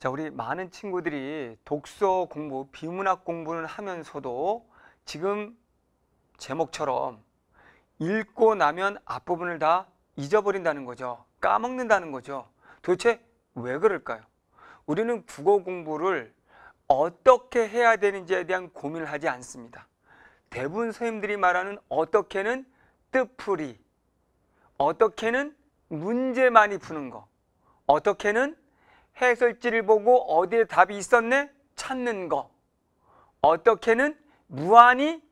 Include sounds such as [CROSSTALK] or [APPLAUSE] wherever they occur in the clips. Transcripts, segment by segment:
자, 우리 많은 친구들이 독서 공부, 비문학 공부는 하면서도 지금 제목처럼 읽고 나면 앞부분을 다 잊어버린다는 거죠. 까먹는다는 거죠. 도대체 왜 그럴까요? 우리는 국어 공부를 어떻게 해야 되는지에 대한 고민을 하지 않습니다. 대부분 선생님들이 말하는 어떻게는 뜻풀이, 어떻게는 문제 많이 푸는 거, 어떻게는 해설지를 보고 어디에 답이 있었네? 찾는 거. 어떻게는 무한히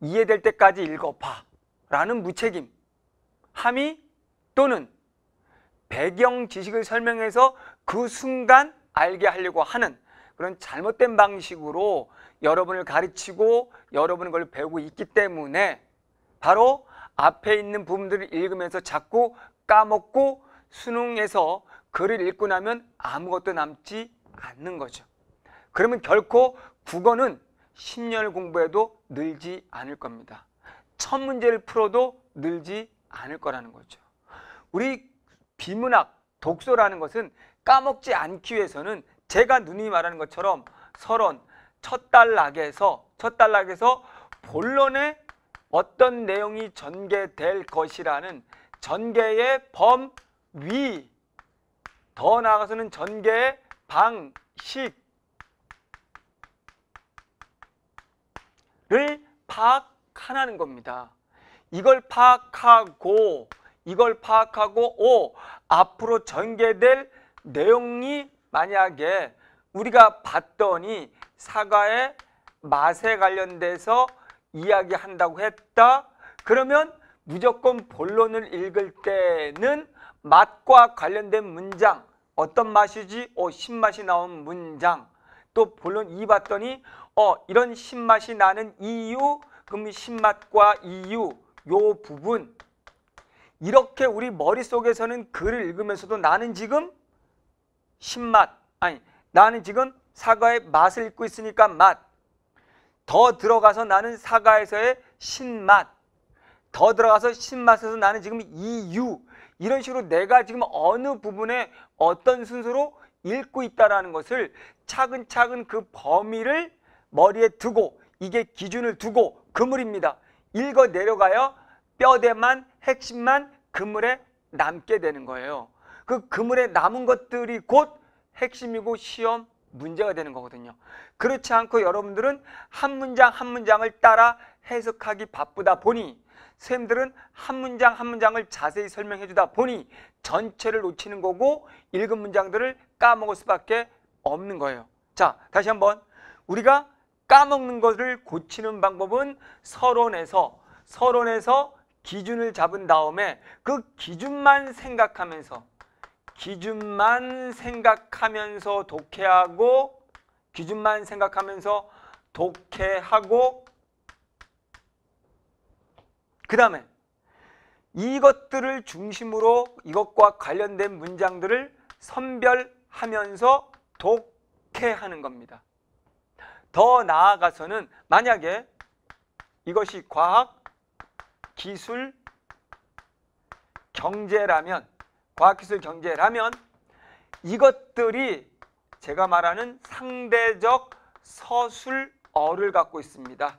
이해될 때까지 읽어봐. 라는 무책임. 함의 또는 배경 지식을 설명해서 그 순간 알게 하려고 하는 그런 잘못된 방식으로 여러분을 가르치고 여러분은 그걸 배우고 있기 때문에 바로 앞에 있는 부분들을 읽으면서 자꾸 까먹고 수능에서 글을 읽고 나면 아무것도 남지 않는 거죠. 그러면 결코 국어는 10년을 공부해도 늘지 않을 겁니다. 첫 문제를 풀어도 늘지 않을 거라는 거죠. 우리 비문학, 독서라는 것은 까먹지 않기 위해서는 제가 누누이 말하는 것처럼 서론, 첫 단락에서 첫 단락에서 본론에 어떤 내용이 전개될 것이라는 전개의 범위 더 나아가서는 전개 방식을 파악하는 겁니다. 이걸 파악하고 이걸 파악하고 오 앞으로 전개될 내용이 만약에 우리가 봤더니 사과의 맛에 관련돼서 이야기한다고 했다. 그러면 무조건 본론을 읽을 때는 맛과 관련된 문장 어떤 맛이지? 어, 신맛이 나온 문장. 또 본론 2 봤더니 어, 이런 신맛이 나는 이유, 그럼 신맛과 이유, 요 부분. 이렇게 우리 머릿속에서는 글을 읽으면서도 나는 지금 신맛, 아니 나는 지금 사과의 맛을 읽고 있으니까 맛. 더 들어가서 나는 사과에서의 신맛. 더 들어가서 신맛에서 나는 지금 이유. 이런 식으로 내가 지금 어느 부분에 어떤 순서로 읽고 있다라는 것을 차근차근 그 범위를 머리에 두고 이게 기준을 두고 그물입니다. 읽어 내려가요. 뼈대만 핵심만 그물에 남게 되는 거예요. 그 그물에 남은 것들이 곧 핵심이고 시험 문제가 되는 거거든요. 그렇지 않고 여러분들은 한 문장 한 문장을 따라 해석하기 바쁘다 보니 선생님들은 한 문장 한 문장을 자세히 설명해 주다 보니 전체를 놓치는 거고 읽은 문장들을 까먹을 수밖에 없는 거예요. 자, 다시 한번 우리가 까먹는 것을 고치는 방법은 서론에서 서론에서 기준을 잡은 다음에 그 기준만 생각하면서 기준만 생각하면서 독해하고 기준만 생각하면서 독해하고 그 다음에 이것들을 중심으로 이것과 관련된 문장들을 선별하면서 독해하는 겁니다. 더 나아가서는 만약에 이것이 과학, 기술, 경제라면 과학기술 경제라면 이것들이 제가 말하는 상대적 서술어를 갖고 있습니다.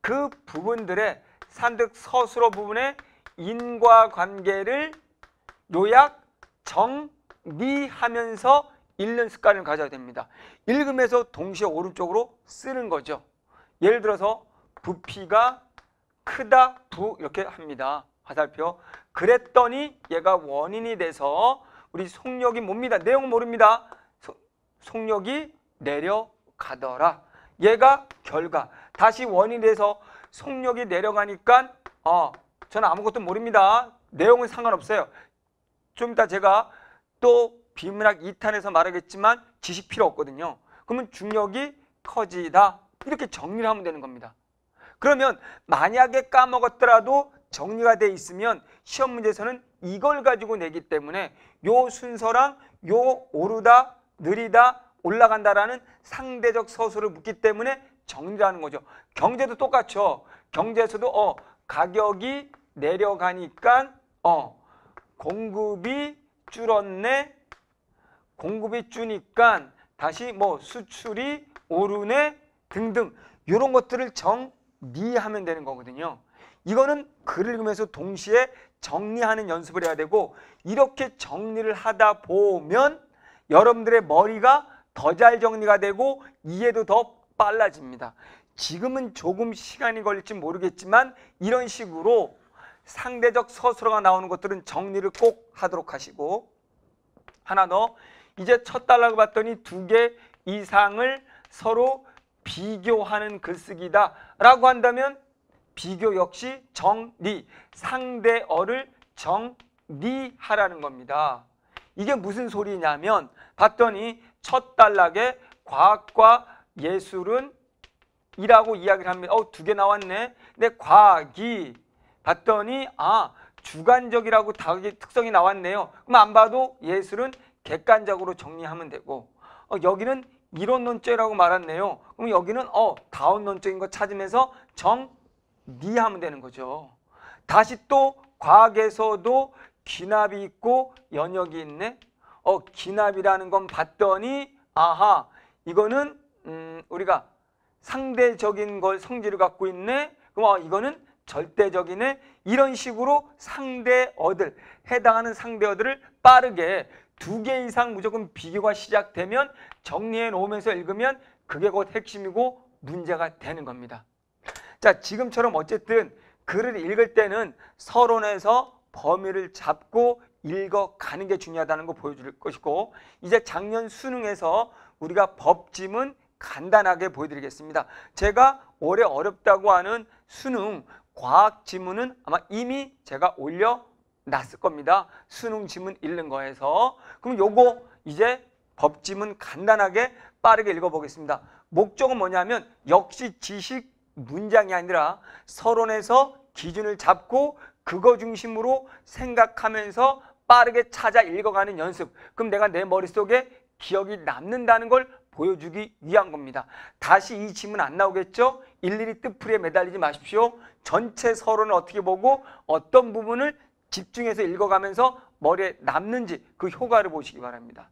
그 부분들의 산득 서술어 부분의 인과관계를 요약, 정리하면서 읽는 습관을 가져야 됩니다. 읽으면서 동시에 오른쪽으로 쓰는 거죠. 예를 들어서 부피가 크다, 부 이렇게 합니다. 화살표. 그랬더니 얘가 원인이 돼서 우리 속력이 뭡니다. 내용 모릅니다. 소, 속력이 내려가더라. 얘가 결과. 다시 원인이 돼서 속력이 내려가니까 어, 저는 아무것도 모릅니다. 내용은 상관없어요. 좀 이따 제가 또 비문학 2탄에서 말하겠지만 지식 필요 없거든요. 그러면 중력이 커지다. 이렇게 정리를 하면 되는 겁니다. 그러면 만약에 까먹었더라도 정리가 돼 있으면 시험 문제에서는 이걸 가지고 내기 때문에 요 순서랑 요 오르다, 느리다, 올라간다라는 상대적 서술을 묻기 때문에 정리하는 거죠. 경제도 똑같죠. 경제에서도 어 가격이 내려가니까 어 공급이 줄었네. 공급이 줄니까 다시 뭐 수출이 오르네 등등 이런 것들을 정리하면 되는 거거든요. 이거는 글을 읽으면서 동시에 정리하는 연습을 해야 되고 이렇게 정리를 하다 보면 여러분들의 머리가 더 잘 정리가 되고 이해도 더 빨라집니다. 지금은 조금 시간이 걸릴지 모르겠지만 이런 식으로 상대적 서술어가 나오는 것들은 정리를 꼭 하도록 하시고 하나 더 이제 첫 달라고 봤더니 두 개 이상을 서로 비교하는 글쓰기다 라고 한다면 비교 역시 정리 상대어를 정리하라는 겁니다. 이게 무슨 소리냐면 봤더니 첫 단락에 과학과 예술은 이라고 이야기를 합니다. 어, 두 개 나왔네. 근데 과학이 봤더니 아, 주관적이라고 닭의 특성이 나왔네요. 그럼 안 봐도 예술은 객관적으로 정리하면 되고 어, 여기는 이론논적이라고 말았네요. 그럼 여기는 어, 다원논적인거 찾으면서 정리하면 되는 거죠. 다시 또 과학에서도 귀납이 있고 연역이 있네. 어, 귀납이라는 건 봤더니 아하 이거는 음, 우리가 상대적인 걸 성질을 갖고 있네. 그럼 어, 이거는 절대적이네. 이런 식으로 상대 어들, 해당하는 상대 어들을 빠르게 두 개 이상 무조건 비교가 시작되면 정리해 놓으면서 읽으면 그게 곧 핵심이고 문제가 되는 겁니다. 자, 지금처럼 어쨌든 글을 읽을 때는 서론에서 범위를 잡고 읽어가는 게 중요하다는 거 보여줄 것이고 이제 작년 수능에서 우리가 법짐은 간단하게 보여드리겠습니다. 제가 올해 어렵다고 하는 수능 과학 지문은 아마 이미 제가 올려놨을 겁니다. 수능 지문 읽는 거에서. 그럼 요거 이제 법 지문 간단하게 빠르게 읽어보겠습니다. 목적은 뭐냐면 역시 지식 문장이 아니라 서론에서 기준을 잡고 그거 중심으로 생각하면서 빠르게 찾아 읽어가는 연습. 그럼 내가 내 머릿속에 기억이 남는다는 걸 보여주기 위한 겁니다. 다시 이 질문 안 나오겠죠? 일일이 뜻풀이에 매달리지 마십시오. 전체 서론을 어떻게 보고 어떤 부분을 집중해서 읽어가면서 머리에 남는지 그 효과를 보시기 바랍니다.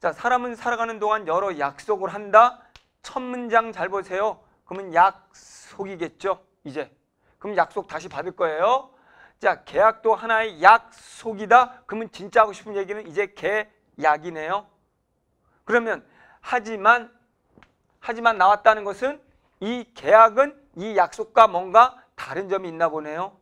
자, 사람은 살아가는 동안 여러 약속을 한다. 첫 문장 잘 보세요. 그러면 약속이겠죠, 이제. 그럼 약속 다시 받을 거예요. 자, 계약도 하나의 약속이다. 그러면 진짜 하고 싶은 얘기는 이제 계약이네요. 그러면 하지만 하지만 나왔다는 것은 이 계약은 이 약속과 뭔가 다른 점이 있나 보네요.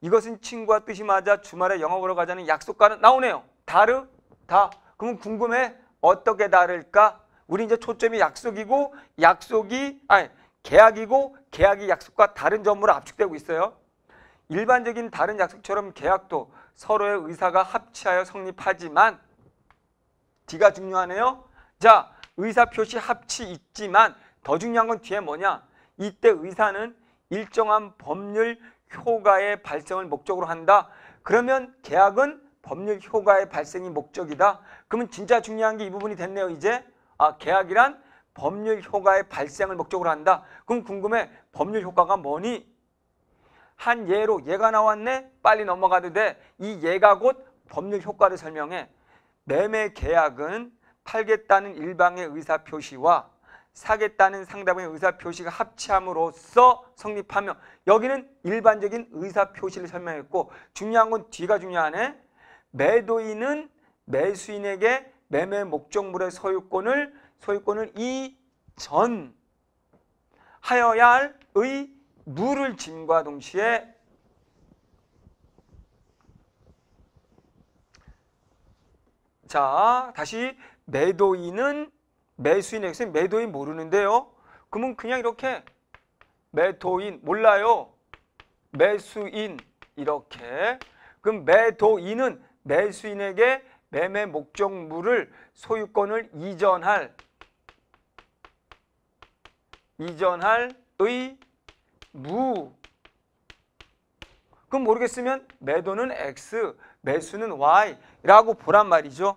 이것은 친구와 뜻이 맞아 주말에 영화 보러 가자는 약속과는 나오네요. 다르다. 그럼 궁금해. 어떻게 다를까? 우리 이제 초점이 약속이고 약속이 아니 계약이고 계약이 약속과 다른 점으로 압축되고 있어요. 일반적인 다른 약속처럼 계약도 서로의 의사가 합치하여 성립하지만 D가 중요하네요. 자, 의사표시 합치 있지만 더 중요한 건 뒤에 뭐냐 이때 의사는 일정한 법률 효과의 발생을 목적으로 한다 그러면 계약은 법률 효과의 발생이 목적이다 그러면 진짜 중요한 게 이 부분이 됐네요 이제 아 계약이란 법률 효과의 발생을 목적으로 한다 그럼 궁금해 법률 효과가 뭐니 한 예로 예가 나왔네 빨리 넘어가도 돼이 예가 곧 법률 효과를 설명해 매매 계약은 팔겠다는 일방의 의사표시와 사겠다는 상대방의 의사표시가 합치함으로써 성립하며 여기는 일반적인 의사표시를 설명했고 중요한 건 뒤가 중요하네. 매도인은 매수인에게 매매 목적물의 소유권을 소유권을 이전 하여야 할 의무를 짐과 동시에 자 다시 매도인은 매수인 X는 매도인 모르는데요. 그러면 그냥 이렇게 매도인 몰라요. 매수인 이렇게 그럼 매도인은 매수인에게 매매 목적물을 소유권을 이전할 이전할 의무 그럼 모르겠으면 매도는 X, 매수는 Y라고 보란 말이죠.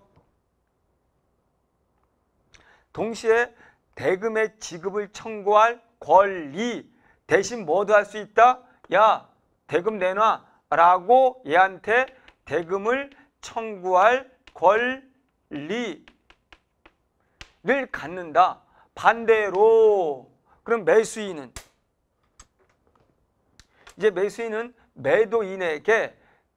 동시에 대금의 지급을 청구할 권리 대신 뭐도 할 수 있다? 야 대금 내놔 라고 얘한테 대금을 청구할 권리를 갖는다. 반대로 그럼 매수인은 이제 매수인은 매도인에게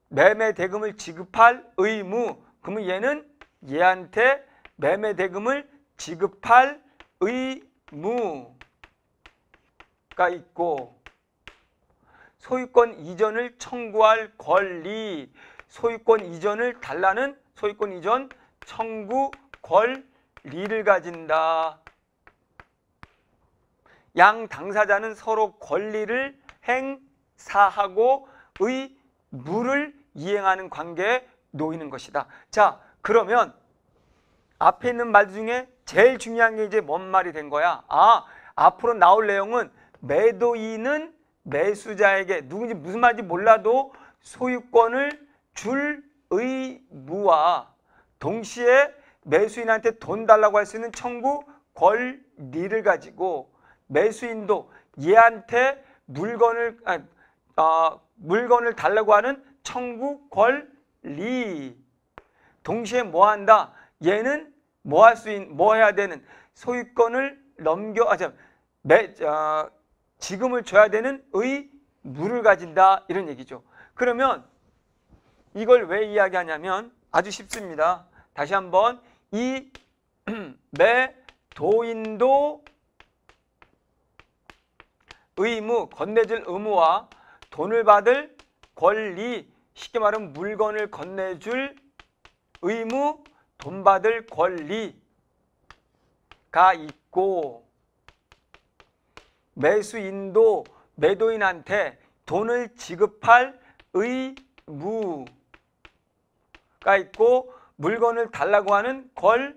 매매 대금을 지급할 의무 그러면 얘는 얘한테 매매 대금을 지급할 의무가 있고 소유권 이전을 청구할 권리 소유권 이전을 달라는 소유권 이전 청구 권리를 가진다. 양 당사자는 서로 권리를 행사하고 의무를 이행하는 관계에 놓이는 것이다. 자, 그러면 앞에 있는 말 중에 제일 중요한 게 이제 뭔 말이 된 거야? 아, 앞으로 나올 내용은 매도인은 매수자에게 누군지 무슨 말인지 몰라도 소유권을 줄 의무와 동시에 매수인한테 돈 달라고 할 수 있는 청구 권리를 가지고 매수인도 얘한테 물건을 아, 어, 물건을 달라고 하는 청구 권리 동시에 뭐 한다? 얘는 뭐할수 있, 뭐 해야 되는 소유권을 넘겨, 아, 자 매, 어, 지금을 줘야 되는 의무를 가진다. 이런 얘기죠. 그러면 이걸 왜 이야기하냐면 아주 쉽습니다. 다시 한번 이 [CLEARS THROAT] 매도인도 의무, 건네줄 의무와 돈을 받을 권리, 쉽게 말하면 물건을 건네줄 의무, 돈 받을 권리가 있고 매수인도 매도인한테 돈을 지급할 의무가 있고 물건을 달라고 하는 권리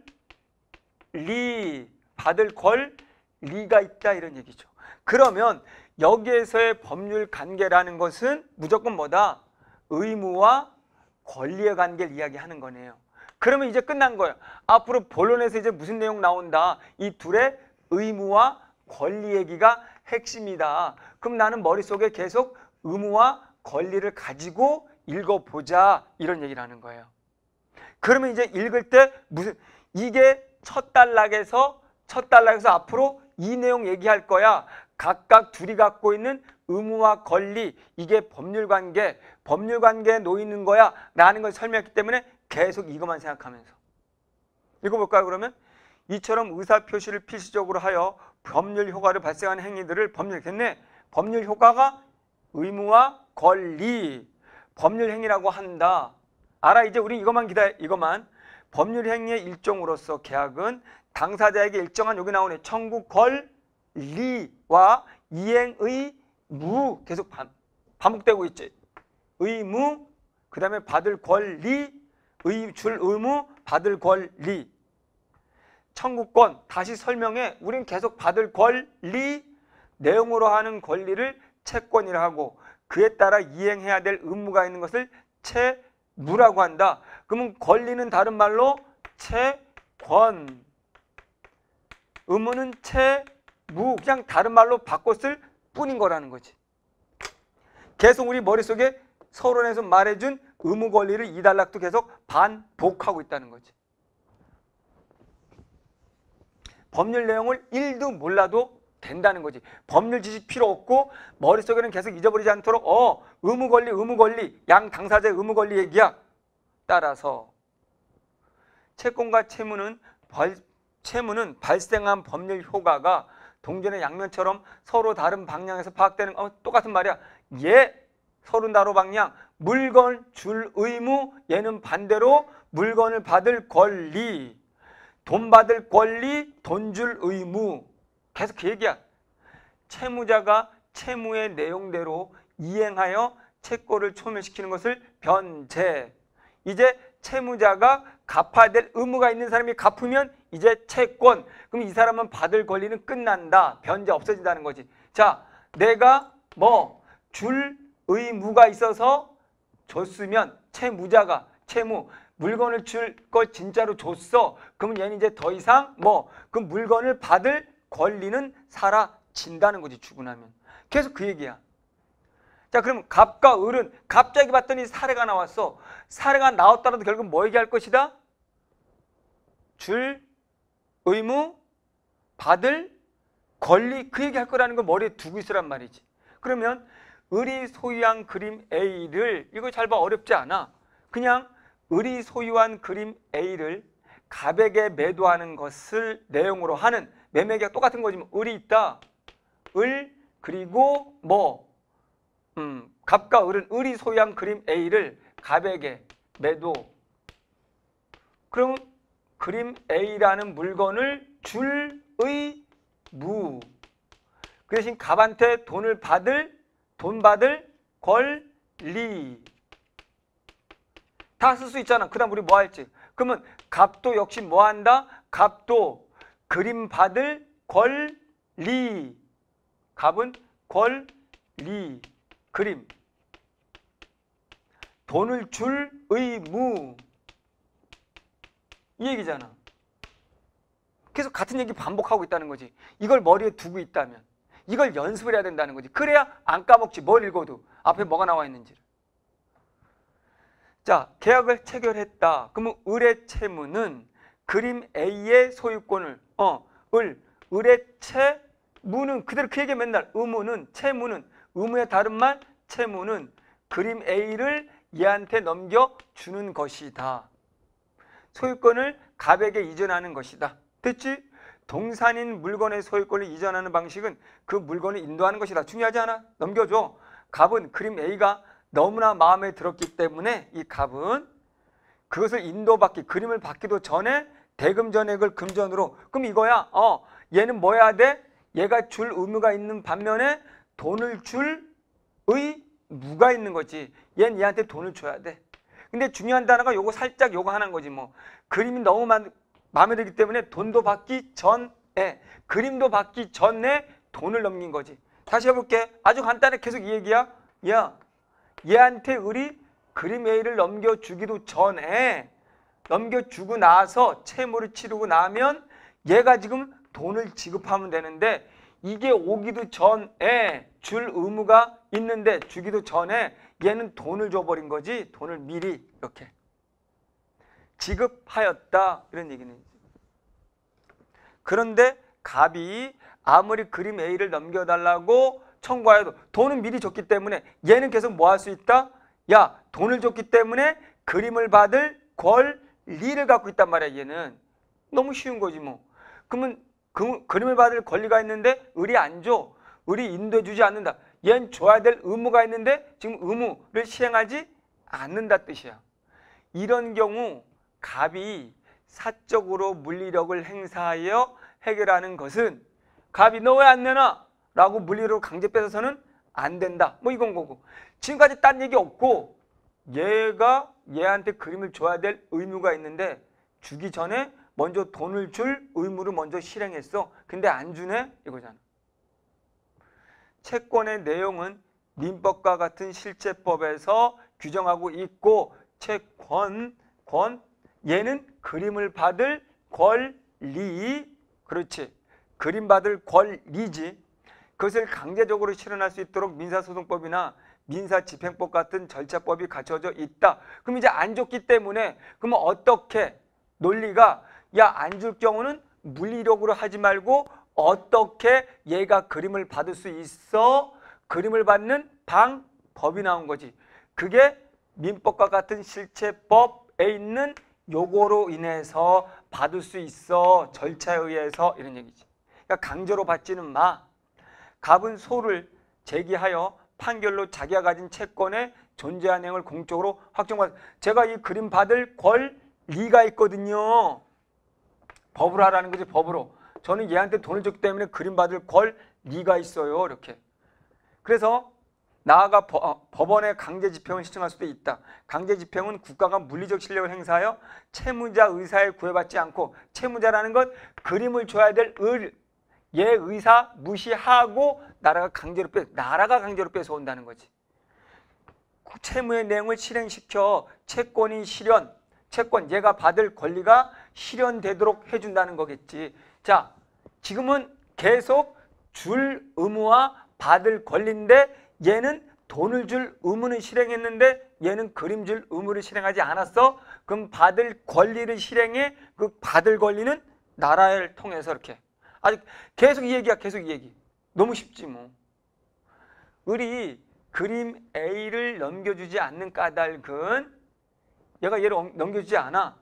받을 권리가 있다 이런 얘기죠. 그러면 여기에서의 법률 관계라는 것은 무조건 뭐다? 의무와 권리의 관계를 이야기하는 거네요. 그러면 이제 끝난 거예요. 앞으로 본론에서 이제 무슨 내용 나온다. 이 둘의 의무와 권리 얘기가 핵심이다. 그럼 나는 머릿속에 계속 의무와 권리를 가지고 읽어보자 이런 얘기를 하는 거예요. 그러면 이제 읽을 때 무슨 이게 첫 단락에서 첫 단락에서 앞으로 이 내용 얘기할 거야. 각각 둘이 갖고 있는 의무와 권리 이게 법률 관계 법률 관계에 놓이는 거야 라는 걸 설명했기 때문에 계속 이것만 생각하면서 읽어볼까요 그러면 이처럼 의사 표시를 필수적으로 하여 법률 효과를 발생하는 행위들을 법률 됐네 법률 효과가 의무와 권리 법률 행위라고 한다 알아 이제 우리 이것만 기다 이것만 법률 행위의 일종으로서 계약은 당사자에게 일정한 여기 나오네 청구 권리와 이행의 무 계속 반, 반복되고 있지 의무 그 다음에 받을 권리 의, 줄 의무 받을 권리 청구권 다시 설명해 우린 계속 받을 권리 내용으로 하는 권리를 채권이라 하고 그에 따라 이행해야 될 의무가 있는 것을 채무라고 한다. 그러면 권리는 다른 말로 채권 의무는 채무 그냥 다른 말로 바꿨을 뿐인 거라는 거지. 계속 우리 머릿속에 서론에서 말해준 의무 권리를 이단락도 계속 반복하고 있다는 거지. 법률 내용을 1도 몰라도 된다는 거지. 법률 지식 필요 없고 머릿속에는 계속 잊어버리지 않도록 어 의무 권리 의무 권리 양 당사자의 의무 권리 얘기야. 따라서 채권과 채무는 벌, 채무는 발생한 법률 효과가 동전의 양면처럼 서로 다른 방향에서 파악되는 어 똑같은 말이야. 예 서른 다로 방향 물건 줄 의무 얘는 반대로 물건을 받을 권리 돈 받을 권리 돈 줄 의무 계속 그 얘기야 채무자가 채무의 내용대로 이행하여 채권을 소멸시키는 것을 변제 이제 채무자가 갚아야 될 의무가 있는 사람이 갚으면 이제 채권 그럼 이 사람은 받을 권리는 끝난다 변제 없어진다는 거지 자 내가 뭐 줄 의무가 있어서 줬으면 채무자가 채무 물건을 줄 걸 진짜로 줬어. 그럼 얘는 이제 더 이상 뭐 그 물건을 받을 권리는 사라진다는 거지 죽고나면. 계속 그 얘기야. 자 그럼 갑과 을은 갑자기 봤더니 사례가 나왔어. 사례가 나왔다라도 결국 뭐 얘기할 것이다? 줄 의무 받을 권리 그 얘기할 거라는 걸 머리에 두고 있으란 말이지. 그러면 의리소유한 그림 A를 이거 잘 봐 어렵지 않아. 그냥 의리소유한 그림 A를 갑에게 매도하는 것을 내용으로 하는 매매계가 똑같은 거지만 을이 있다. 을 그리고 뭐 음, 갑과 을은 을이 소유한 그림 A를 갑에게 매도 그럼 그림 A라는 물건을 줄의 무 그 대신 갑한테 돈을 받을 돈 받을 권리 다 쓸 수 있잖아. 그 다음 우리 뭐 할지. 그러면 값도 역시 뭐 한다? 값도 그림 받을 권리 값은 권리 그림 돈을 줄 의무 이 얘기잖아. 계속 같은 얘기 반복하고 있다는 거지. 이걸 머리에 두고 있다면. 이걸 연습을 해야 된다는 거지. 그래야 안 까먹지. 뭘 읽어도. 앞에 뭐가 나와 있는지를. 자, 계약을 체결했다. 그러면 을의 채무는 그림 A의 소유권을 어, 을, 을의 채무는 그대로 그 얘기 맨날 의무는 채무는 의무의 다른 말 채무는 그림 A를 얘한테 넘겨주는 것이다. 소유권을 갑에게 이전하는 것이다. 됐지? 동산인 물건의 소유권을 이전하는 방식은 그 물건을 인도하는 것이다. 중요하지 않아? 넘겨줘. 갑은 그림 A가 너무나 마음에 들었기 때문에 이 갑은 그것을 인도받기, 그림을 받기도 전에 대금 전액을 금전으로 그럼 이거야. 어, 얘는 뭐 해야 돼? 얘가 줄 의무가 있는 반면에 돈을 줄의 무가 있는 거지. 얘는 얘한테 돈을 줘야 돼. 근데 중요한 단어가 요거 살짝 요거 하는 거지 뭐. 그림이 너무 많 마음에 들기 때문에 돈도 받기 전에 그림도 받기 전에 돈을 넘긴 거지. 다시 해볼게. 아주 간단해. 계속 이 얘기야. 야, 얘한테 우리 그림 A를 넘겨주기도 전에 넘겨주고 나서 채무를 치르고 나면 얘가 지금 돈을 지급하면 되는데 이게 오기도 전에 줄 의무가 있는데 주기도 전에 얘는 돈을 줘버린 거지. 돈을 미리 이렇게. 지급하였다 이런 얘기는 그런데 갑이 아무리 그림 A를 넘겨달라고 청구하여도 돈은 미리 줬기 때문에 얘는 계속 뭐 할 수 있다? 야 돈을 줬기 때문에 그림을 받을 권리를 갖고 있단 말이야 얘는 너무 쉬운 거지 뭐 그러면 그, 그림을 받을 권리가 있는데 을이 안 줘. 을이 인도해 주지 않는다. 얘는 줘야 될 의무가 있는데 지금 의무를 시행하지 않는다 뜻이야. 이런 경우 갑이 사적으로 물리력을 행사하여 해결하는 것은 갑이 너 왜 안 내놔? 라고 물리로 강제 뺏어서는 안 된다. 뭐 이건 거고. 지금까지 딴 얘기 없고 얘가 얘한테 그림을 줘야 될 의무가 있는데 주기 전에 먼저 돈을 줄 의무를 먼저 실행했어. 근데 안 주네? 이거잖아. 채권의 내용은 민법과 같은 실체법에서 규정하고 있고 채권, 권, 얘는 그림을 받을 권리 그렇지 그림 받을 권리지 그것을 강제적으로 실현할 수 있도록 민사소송법이나 민사집행법 같은 절차법이 갖춰져 있다 그럼 이제 안 줬기 때문에 그럼 어떻게 논리가 야 안 줄 경우는 물리력으로 하지 말고 어떻게 얘가 그림을 받을 수 있어 그림을 받는 방법이 나온 거지 그게 민법과 같은 실체법에 있는 요거로 인해서 받을 수 있어 절차에 의해서 이런 얘기지 그러니까 강제로 받지는 마 갑은 소를 제기하여 판결로 자기가 가진 채권의 존재한 행을 공적으로 확정받 제가 이 그림 받을 권리가 있거든요 법으로 하라는 거지 법으로 저는 얘한테 돈을 줬기 때문에 그림 받을 권리가 있어요 이렇게 그래서 나아가 어, 법원에 강제 집행을 신청할 수도 있다. 강제 집행은 국가가 물리적 실력을 행사하여 채무자 의사에 구애받지 않고 채무자라는 건 그림을 줘야 될 을, 얘 예 의사 무시하고 나라가 강제로 빼, 나라가 강제로 뺏어온다는 거지. 그 채무의 내용을 실행시켜 채권이 실현, 채권 얘가 받을 권리가 실현되도록 해준다는 거겠지. 자, 지금은 계속 줄 의무와 받을 권리인데 얘는 돈을 줄 의무는 실행했는데 얘는 그림 줄 의무를 실행하지 않았어. 그럼 받을 권리를 실행해. 그 받을 권리는 나라를 통해서 이렇게. 아직 계속 이 얘기야. 계속 이 얘기. 너무 쉽지 뭐. 을이 그림 A를 넘겨주지 않는 까닭은 얘가 얘를 넘겨주지 않아.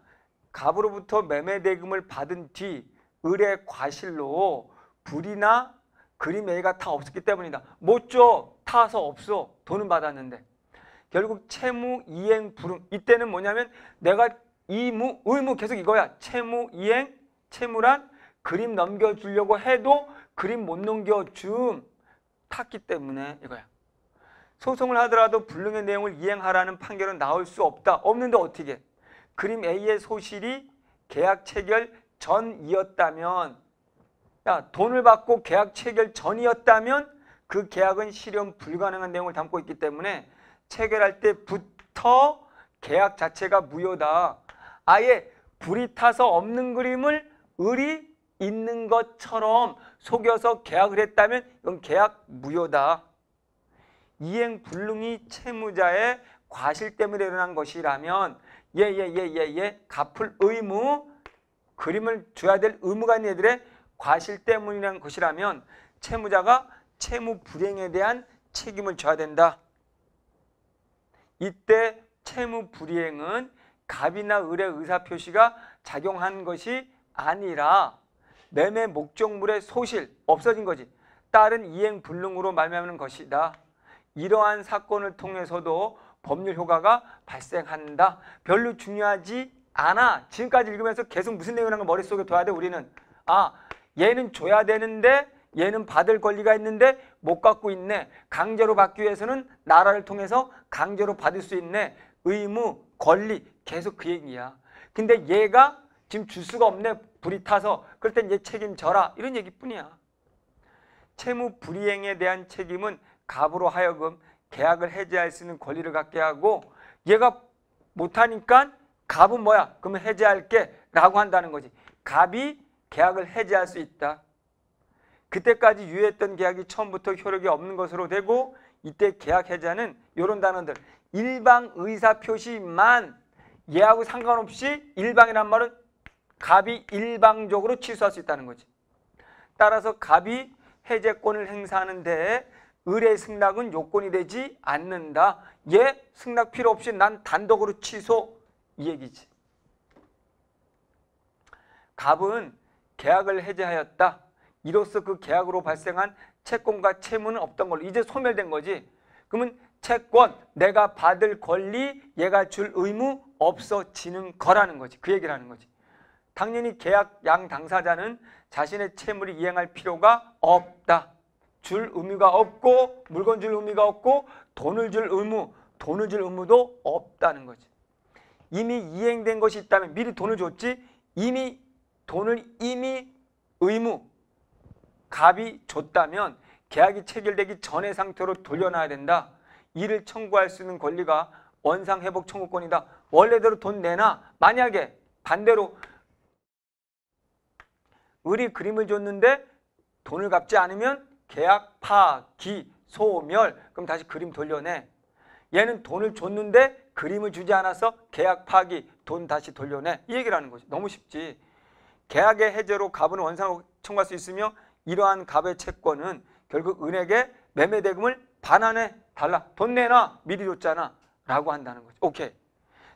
갑으로부터 매매 대금을 받은 뒤 을의 과실로 불이나 그림 A가 다 없었기 때문이다. 못 줘. 타서 없어. 돈은 받았는데. 결국 채무 이행 불응. 이때는 뭐냐면 내가 이무 의무 계속 이거야. 채무 이행 채무란 그림 넘겨주려고 해도 그림 못 넘겨줌 탔기 때문에 이거야. 소송을 하더라도 불능의 내용을 이행하라는 판결은 나올 수 없다. 없는데 어떻게? 그림 A의 소실이 계약 체결 전이었다면 야, 돈을 받고 계약 체결 전이었다면 그 계약은 실현 불가능한 내용을 담고 있기 때문에 체결할 때부터 계약 자체가 무효다. 아예 불이 타서 없는 그림을 을이 있는 것처럼 속여서 계약을 했다면 이건 계약 무효다. 이행 불능이 채무자의 과실 때문에 일어난 것이라면 예 예 예 예예 예, 예, 예, 예, 갚을 의무 그림을 줘야 될 의무가 있는 애들의 과실 때문이란 것이라면 채무자가 채무 불행에 대한 책임을 져야 된다. 이때 채무 불이행은 갑이나 을의 의사표시가 작용한 것이 아니라 매매 목적물의 소실, 없어진 거지. 다른 이행 불능으로 말미암는 것이다. 이러한 사건을 통해서도 법률 효과가 발생한다. 별로 중요하지 않아. 지금까지 읽으면서 계속 무슨 내용이란걸 머릿속에 둬야 돼, 우리는. 아, 얘는 줘야 되는데 얘는 받을 권리가 있는데 못 갖고 있네. 강제로 받기 위해서는 나라를 통해서 강제로 받을 수 있네. 의무, 권리 계속 그 얘기야. 근데 얘가 지금 줄 수가 없네. 불이 타서 그럴 땐 얘 책임져라. 이런 얘기뿐이야. 채무 불이행에 대한 책임은 갑으로 하여금 계약을 해제할 수 있는 권리를 갖게 하고 얘가 못하니까 갑은 뭐야? 그러면 해제할게 라고 한다는 거지. 갑이 계약을 해지할 수 있다. 그때까지 유효했던 계약이 처음부터 효력이 없는 것으로 되고 이때 계약 해제는 이런 단어들 일방 의사 표시만 예하고 상관없이 일방이란 말은 갑이 일방적으로 취소할 수 있다는 거지. 따라서 갑이 해제권을 행사하는 데 의뢰 승낙은 요건이 되지 않는다. 예, 승낙 필요 없이 난 단독으로 취소 이 얘기지. 갑은 계약을 해제하였다. 이로써 그 계약으로 발생한 채권과 채무는 없던 걸로 이제 소멸된 거지. 그러면 채권, 내가 받을 권리, 얘가 줄 의무 없어지는 거라는 거지. 그 얘기를 하는 거지. 당연히 계약 양 당사자는 자신의 채무를 이행할 필요가 없다. 줄 의무가 없고 물건 줄 의무가 없고 돈을 줄 의무, 돈을 줄 의무도 없다는 거지. 이미 이행된 것이 있다면 미리 돈을 줬지 이미 돈을 이미 의무, 갑이 줬다면 계약이 체결되기 전의 상태로 돌려놔야 된다. 이를 청구할 수 있는 권리가 원상회복 청구권이다. 원래대로 돈 내놔. 만약에 반대로 을이 그림을 줬는데 돈을 갚지 않으면 계약 파기 소멸 그럼 다시 그림 돌려내 얘는 돈을 줬는데 그림을 주지 않아서 계약 파기 돈 다시 돌려내 이얘기하는 거지 너무 쉽지 계약의 해제로 갑은 원상으로 청구할 수 있으며 이러한 갑의 채권은 결국 은행에 매매 대금을 반환해 달라. 돈 내놔. 미리 줬잖아. 라고 한다는 거죠. 오케이.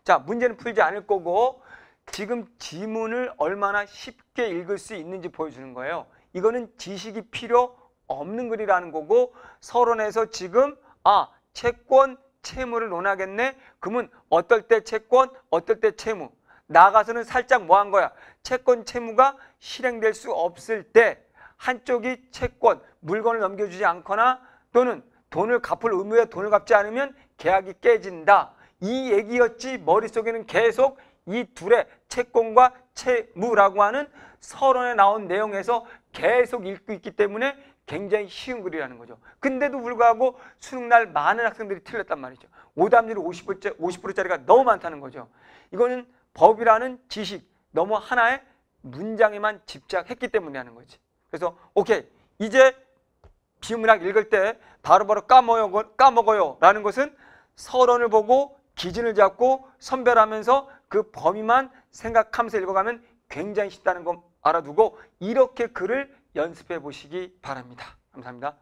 자, 문제는 풀지 않을 거고 지금 지문을 얼마나 쉽게 읽을 수 있는지 보여주는 거예요. 이거는 지식이 필요 없는 글이라는 거고 서론에서 지금 아, 채권, 채무를 논하겠네. 그러면 어떨 때 채권, 어떨 때 채무. 나가서는 살짝 뭐한 거야? 채권 채무가 실행될 수 없을 때 한쪽이 채권, 물건을 넘겨주지 않거나 또는 돈을 갚을 의무에 돈을 갚지 않으면 계약이 깨진다. 이 얘기였지 머릿속에는 계속 이 둘의 채권과 채무라고 하는 서론에 나온 내용에서 계속 읽고 있기 때문에 굉장히 쉬운 글이라는 거죠. 근데도 불구하고 수능날 많은 학생들이 틀렸단 말이죠. 오답률 50%, 50%짜리가 너무 많다는 거죠. 이거는 법이라는 지식 너무 하나의 문장에만 집착했기 때문에 하는 거지. 그래서 오케이 이제 비문학 읽을 때 바로바로 까먹어요, 까먹어요 라는 것은 서론을 보고 기준을 잡고 선별하면서 그 범위만 생각하면서 읽어가면 굉장히 쉽다는 거 알아두고 이렇게 글을 연습해 보시기 바랍니다. 감사합니다.